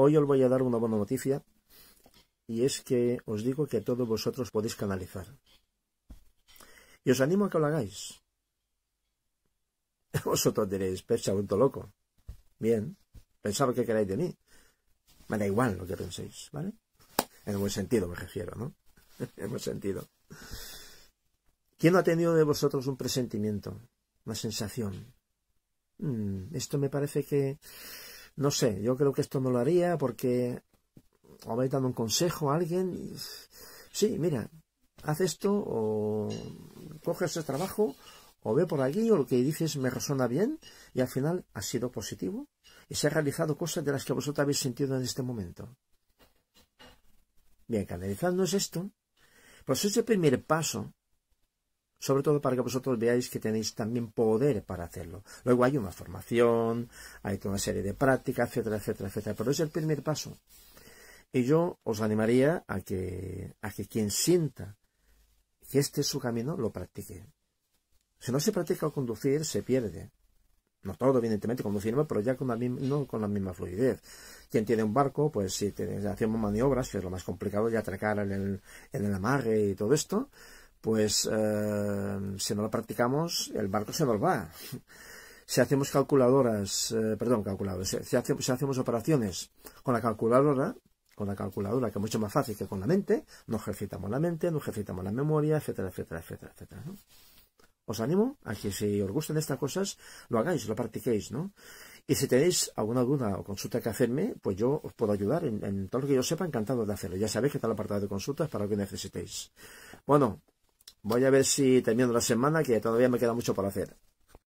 Hoy os voy a dar una buena noticia y es que os digo que todos vosotros podéis canalizar. Y os animo a que lo hagáis. Vosotros diréis, percha, un loco. Bien, pensaba que queráis de mí. Me da igual lo que penséis, ¿vale? En buen sentido me refiero, ¿no? en buen sentido. ¿Quién ha tenido de vosotros un presentimiento? Una sensación. Mm, esto me parece que no sé, yo creo que esto no lo haría porque o habéis dando un consejo a alguien. sí, mira, haz esto o coge ese trabajo o ve por aquí o lo que dices me resuena bien y al final ha sido positivo y se ha realizado cosas de las que vosotros habéis sentido en este momento. Bien, canalizando es esto. Pues ese primer paso sobre todo para que vosotros veáis que tenéis también poder para hacerlo. Luego hay una formación, hay toda una serie de prácticas, etcétera, etcétera, etcétera, pero es el primer paso. Y yo os animaría a que, a que quien sienta que este es su camino, lo practique. Si no se practica conducir, se pierde. No todo, evidentemente, conducir, pero ya con la no con la misma fluidez. Quien tiene un barco, pues si hacemos maniobras, que es lo más complicado, de atracar en el, en el amarre y todo esto, pues eh, si no la practicamos, el barco se nos va. Si hacemos calculadoras, eh, perdón, calculadoras, si, hacemos operaciones con la calculadora, con la calculadora, que es mucho más fácil que con la mente, no ejercitamos la mente, no ejercitamos la memoria, etcétera, etcétera, etcétera, etcétera. Os animo a que si os gustan estas cosas, lo hagáis, lo practiquéis, ¿no? Y si tenéis alguna duda o consulta que hacerme, pues yo os puedo ayudar en, en todo lo que yo sepa, encantado de hacerlo. Ya sabéis que está el apartado de consultas para lo que necesitéis. Bueno, Voy a ver si termino la semana, que todavía me queda mucho por hacer.